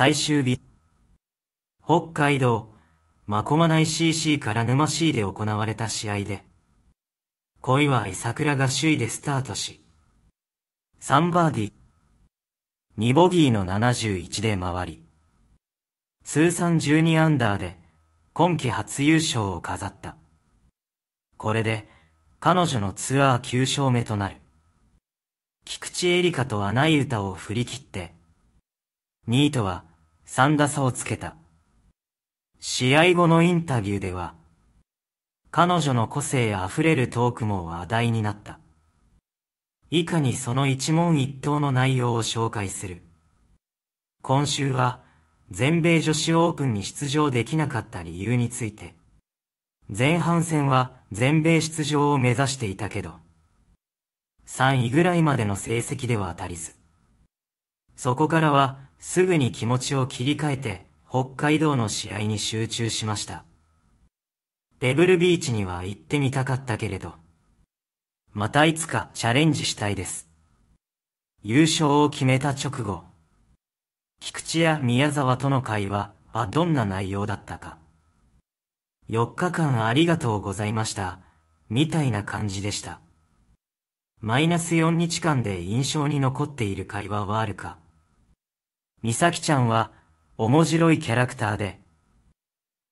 最終日。北海道、マコマナ ICC から沼 C で行われた試合で、小祝桜が首位でスタートし、3バーディー、2ボギーの71で回り、通算12アンダーで、今季初優勝を飾った。これで、彼女のツアー9勝目となる。菊池エリカと穴井歌を振り切って、2位とは3打差をつけた。試合後のインタビューでは、彼女の個性あふれるトークも話題になった。以下にその一問一答の内容を紹介する。今週は、全米女子オープンに出場できなかった理由について。前半戦は全米出場を目指していたけど、3位ぐらいまでの成績では当たりず。そこからはすぐに気持ちを切り替えて、北海道の試合に集中しました。デブルビーチには行ってみたかったけれど、またいつかチャレンジしたいです。優勝を決めた直後、菊池や宮沢との会話はどんな内容だったか。4日間ありがとうございました、みたいな感じでした。マイナス4日間で印象に残っている会話はあるか。美咲ちゃんは面白いキャラクターで、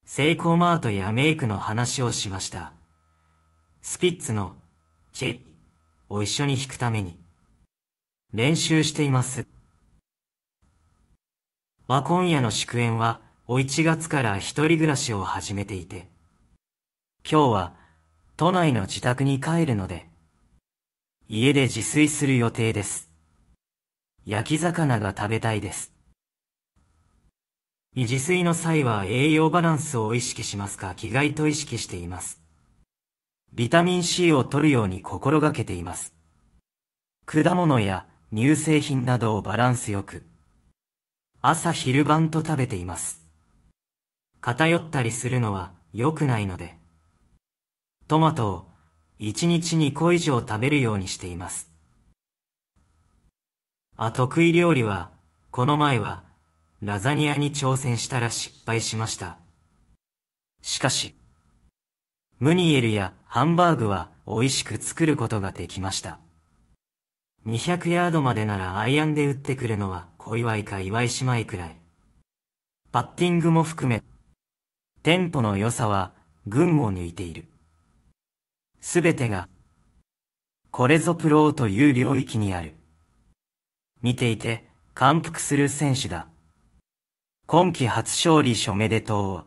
セイコーマートやメイクの話をしました。スピッツのチェを一緒に弾くために練習しています。和今夜の祝宴はお1月から一人暮らしを始めていて、今日は都内の自宅に帰るので、家で自炊する予定です。焼き魚が食べたいです。自炊の際は栄養バランスを意識しますか気概と意識しています。ビタミン C を摂るように心がけています。果物や乳製品などをバランスよく、朝昼晩と食べています。偏ったりするのは良くないので、トマトを1日2個以上食べるようにしています。あ、得意料理は、この前は、ラザニアに挑戦したら失敗しました。しかし、ムニエルやハンバーグは美味しく作ることができました。200ヤードまでならアイアンで打ってくるのは小祝か岩井姉妹くらい。パッティングも含め、テンポの良さは群を抜いている。すべてが、これぞプロという領域にある。見ていて、感服する選手だ。今季初勝利しめでとう。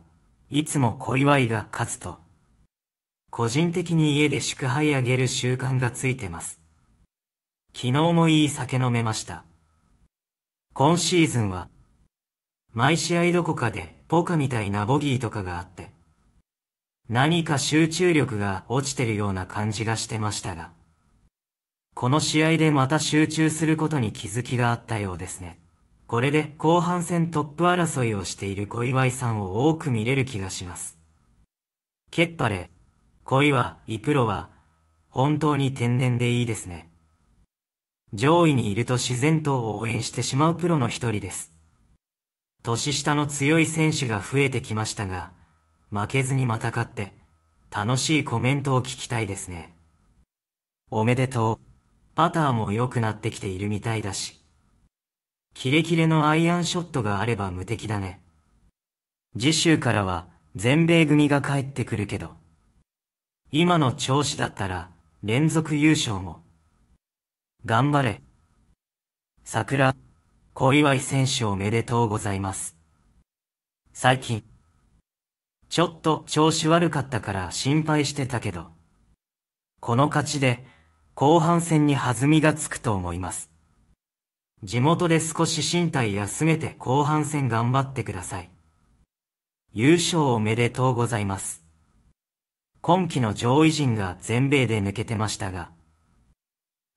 いつも小祝いが勝つと。個人的に家で祝杯あげる習慣がついてます。昨日もいい酒飲めました。今シーズンは、毎試合どこかでポカみたいなボギーとかがあって、何か集中力が落ちてるような感じがしてましたが、この試合でまた集中することに気づきがあったようですね。これで後半戦トップ争いをしている小祝さんを多く見れる気がします。ケッパレ、小祝、イプロは、本当に天然でいいですね。上位にいると自然と応援してしまうプロの一人です。年下の強い選手が増えてきましたが、負けずにまた勝って、楽しいコメントを聞きたいですね。おめでとう。パターも良くなってきているみたいだし。キレキレのアイアンショットがあれば無敵だね。次週からは全米組が帰ってくるけど、今の調子だったら連続優勝も。頑張れ。桜、小祝選手おめでとうございます。最近、ちょっと調子悪かったから心配してたけど、この勝ちで後半戦に弾みがつくと思います。地元で少し身体休めて後半戦頑張ってください。優勝おめでとうございます。今季の上位陣が全米で抜けてましたが、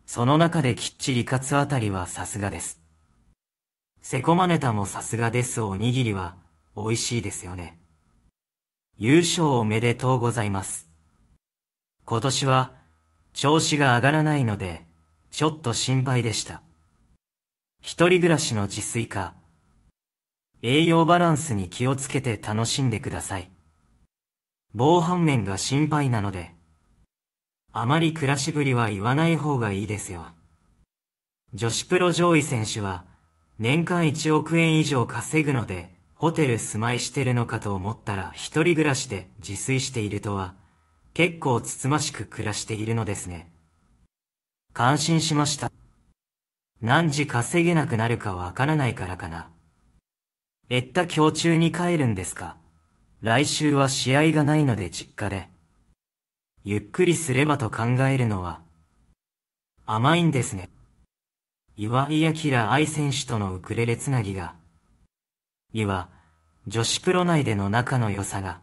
その中できっちり勝つあたりはさすがです。セコマネタもさすがですおにぎりは美味しいですよね。優勝おめでとうございます。今年は調子が上がらないので、ちょっと心配でした。一人暮らしの自炊か、栄養バランスに気をつけて楽しんでください。防犯面が心配なので、あまり暮らしぶりは言わない方がいいですよ。女子プロ上位選手は、年間1億円以上稼ぐので、ホテル住まいしてるのかと思ったら一人暮らしで自炊しているとは、結構つつましく暮らしているのですね。感心しました。何時稼げなくなるかわからないからかな。えった今日中に帰るんですか来週は試合がないので実家で。ゆっくりすればと考えるのは、甘いんですね。岩井明愛選手とのウクレレつなぎが、いわ、女子プロ内での仲の良さが、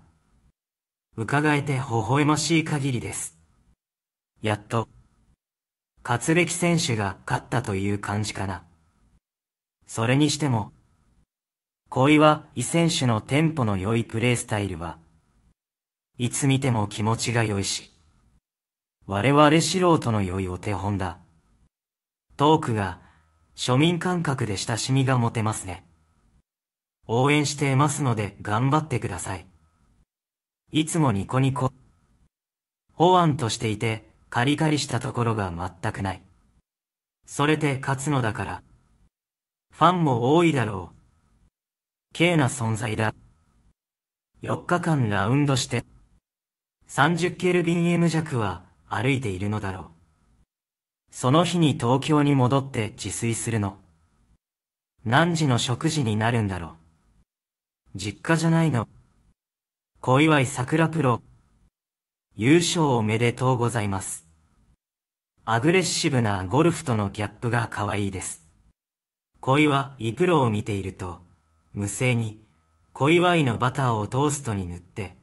伺えて微笑ましい限りです。やっと、活歴選手が勝ったという感じかな。それにしても、小岩井選手のテンポの良いプレースタイルは、いつ見ても気持ちが良いし、我々素人の良いお手本だ。トークが庶民感覚で親しみが持てますね。応援していますので頑張ってください。いつもニコニコ。保安としていて、カリカリしたところが全くない。それで勝つのだから。ファンも多いだろう。軽な存在だ。4日間ラウンドして、30ケルビン M 弱は歩いているのだろう。その日に東京に戻って自炊するの。何時の食事になるんだろう。実家じゃないの。小祝桜プロ。優勝おめでとうございます。アグレッシブなゴルフとのギャップが可愛いです。小岩、イプロを見ていると、無性に、小祝いのバターをトーストに塗って、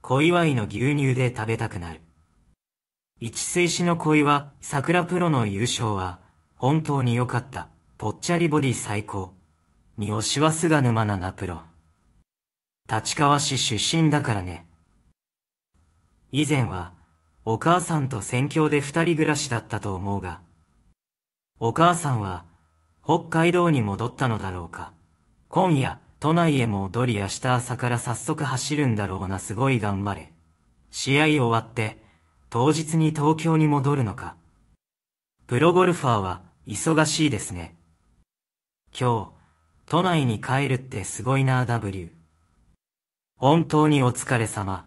小祝いの牛乳で食べたくなる。一水死の小岩、桜プロの優勝は、本当に良かった、ぽっちゃりボディ最高。に押しは菅沼ななプロ。立川市出身だからね。以前は、お母さんと戦況で二人暮らしだったと思うが、お母さんは、北海道に戻ったのだろうか。今夜、都内へ戻り明日朝から早速走るんだろうなすごい頑張れ。試合終わって、当日に東京に戻るのか。プロゴルファーは、忙しいですね。今日、都内に帰るってすごいな W。本当にお疲れ様。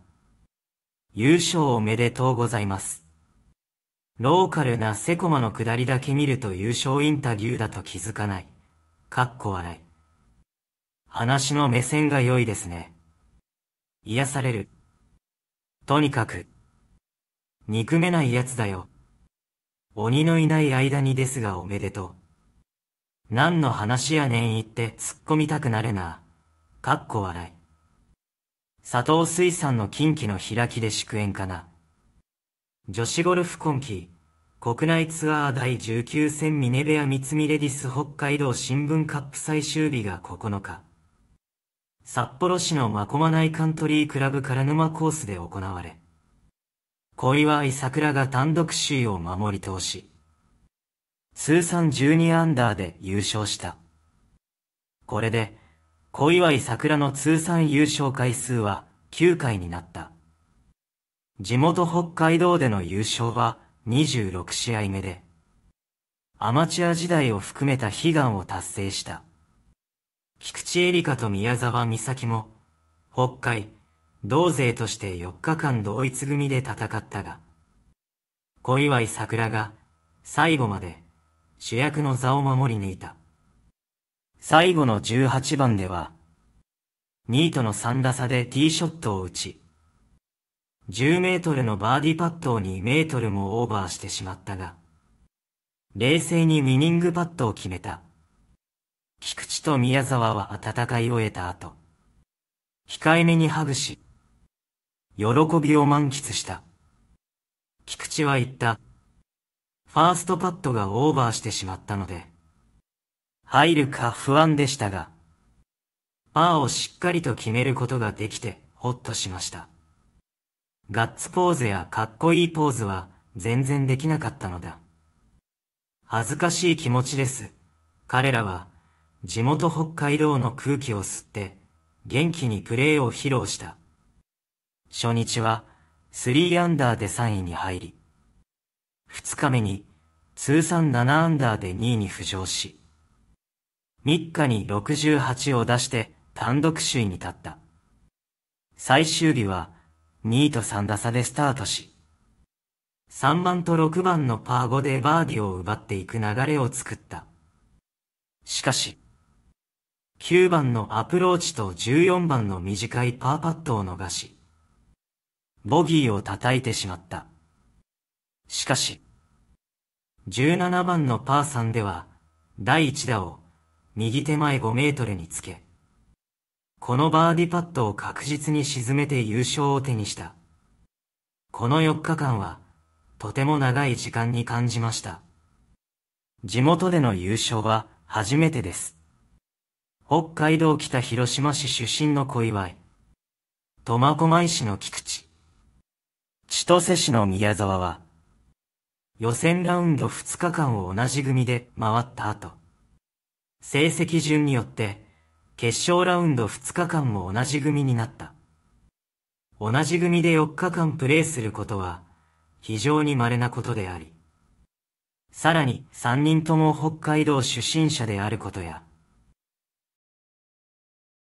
優勝おめでとうございます。ローカルなセコマの下りだけ見ると優勝インタビューだと気づかない。かっこ笑い。話の目線が良いですね。癒される。とにかく。憎めない奴だよ。鬼のいない間にですがおめでとう。何の話やねん言って突っ込みたくなるな。かっこ笑い。佐藤水産の近畿の開きで祝宴かな。女子ゴルフ今季、国内ツアー第19戦ミネベア三つレディス北海道新聞カップ最終日が9日。札幌市のマコマ内カントリークラブから沼コースで行われ、小祝桜が単独首位を守り通し、通算12アンダーで優勝した。これで、小祝桜の通算優勝回数は9回になった。地元北海道での優勝は26試合目で、アマチュア時代を含めた悲願を達成した。菊池恵里香と宮沢美咲も、北海、同勢として4日間同一組で戦ったが、小祝桜が、最後まで、主役の座を守り抜いた。最後の18番では、2位との3打差でティーショットを打ち、10メートルのバーディパットを2メートルもオーバーしてしまったが、冷静にウィニングパットを決めた。菊池と宮沢は戦いを得た後、控えめにハグし、喜びを満喫した。菊池は言った。ファーストパットがオーバーしてしまったので、入るか不安でしたが、パーをしっかりと決めることができて、ほっとしました。ガッツポーズやかっこいいポーズは、全然できなかったのだ。恥ずかしい気持ちです。彼らは、地元北海道の空気を吸って、元気にプレーを披露した。初日は、3アンダーで3位に入り、2日目に、通算7アンダーで2位に浮上し、3日に68を出して単独首位に立った。最終日は2位と3打差でスタートし、3番と6番のパー5でバーディを奪っていく流れを作った。しかし、9番のアプローチと14番の短いパーパットを逃し、ボギーを叩いてしまった。しかし、17番のパー3では、第1打を右手前5メートルにつけ、このバーディパットを確実に沈めて優勝を手にした。この4日間は、とても長い時間に感じました。地元での優勝は初めてです。北海道北広島市出身の小祝。苫小牧市の菊池。千歳市の宮沢は、予選ラウンド2日間を同じ組で回った後、成績順によって決勝ラウンド2日間も同じ組になった。同じ組で4日間プレーすることは非常に稀なことであり、さらに3人とも北海道出身者であることや、